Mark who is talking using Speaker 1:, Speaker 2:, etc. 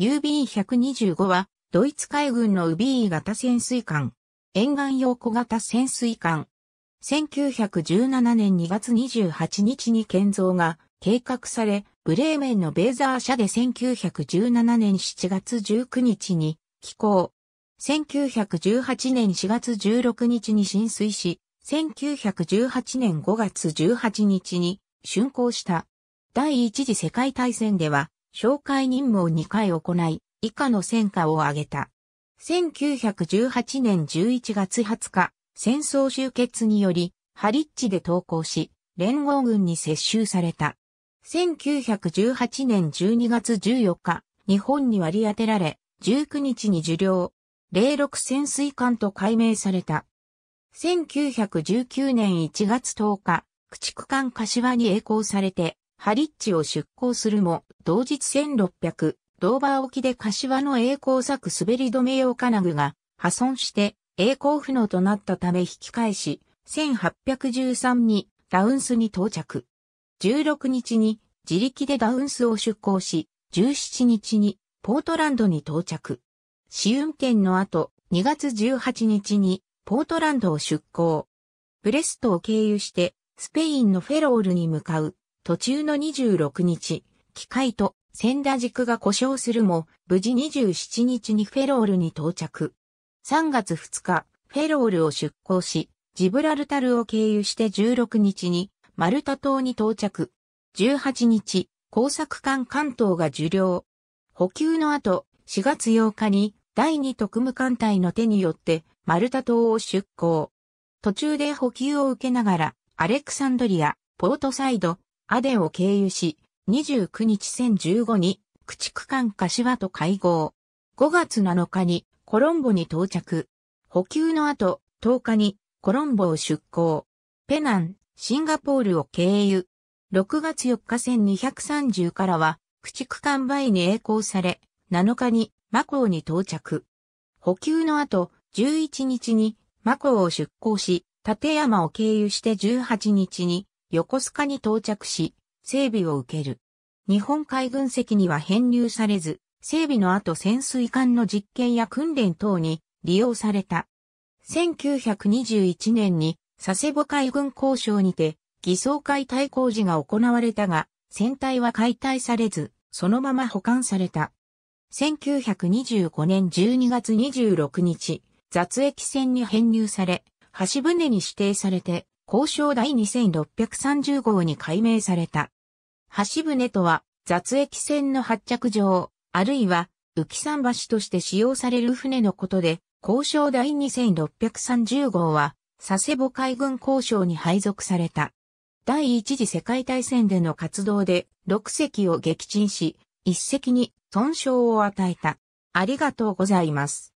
Speaker 1: UB125 は、ドイツ海軍の UB 型潜水艦。沿岸用小型潜水艦。1917年2月28日に建造が計画され、ブレーメンのベーザー社で1917年7月19日に寄港。1918年4月16日に浸水し、1918年5月18日に竣工した。第一次世界大戦では紹介任務を2回行い、以下の戦果を挙げた。1918年11月20日、戦争終結により、ハリッチで投降し、連合軍に接収された。1918年12月14日、日本に割り当てられ、19日に受領、零六潜水艦と改名された。1919年1月10日、駆逐艦柏に栄光されて、ハリッチを出港するも、同日1600、ドーバー沖で柏の栄光作滑り止め用金具が破損して栄光不能となったため引き返し、1813にダウンスに到着。16日に自力でダウンスを出港し、17日にポートランドに到着。試運転の後、2月18日にポートランドを出港。ブレストを経由してスペインのフェロールに向かう途中の26日、機械と千田軸が故障するも、無事27日にフェロールに到着。3月2日、フェロールを出港し、ジブラルタルを経由して16日に、マルタ島に到着。18日、工作艦関東が受領。補給の後、4月8日に、第2特務艦隊の手によって、マルタ島を出港。途中で補給を受けながら、アレクサンドリア、ポートサイド、アデンを経由し、29日1015に、駆逐艦柏と会合。5月7日にコロンボに到着。補給の後、10日にコロンボを出港。ペナン、シンガポールを経由。6月4日戦230からは、駆逐艦バイに栄光され、7日にマコーに到着。補給の後、11日にマコーを出港し、立山を経由して18日に横須賀に到着し、整備を受ける。日本海軍籍には編入されず、整備の後潜水艦の実験や訓練等に利用された。1921年に佐世保海軍交渉にて偽装解体工事が行われたが、船体は解体されず、そのまま保管された。1925年12月26日、雑液船に編入され、橋船に指定されて、交渉第2630号に改名された。橋船とは、雑液船の発着場、あるいは、浮桟橋として使用される船のことで、交渉第2630号は、佐世保海軍交渉に配属された。第一次世界大戦での活動で、6隻を撃沈し、1隻に損傷を与えた。ありがとうございます。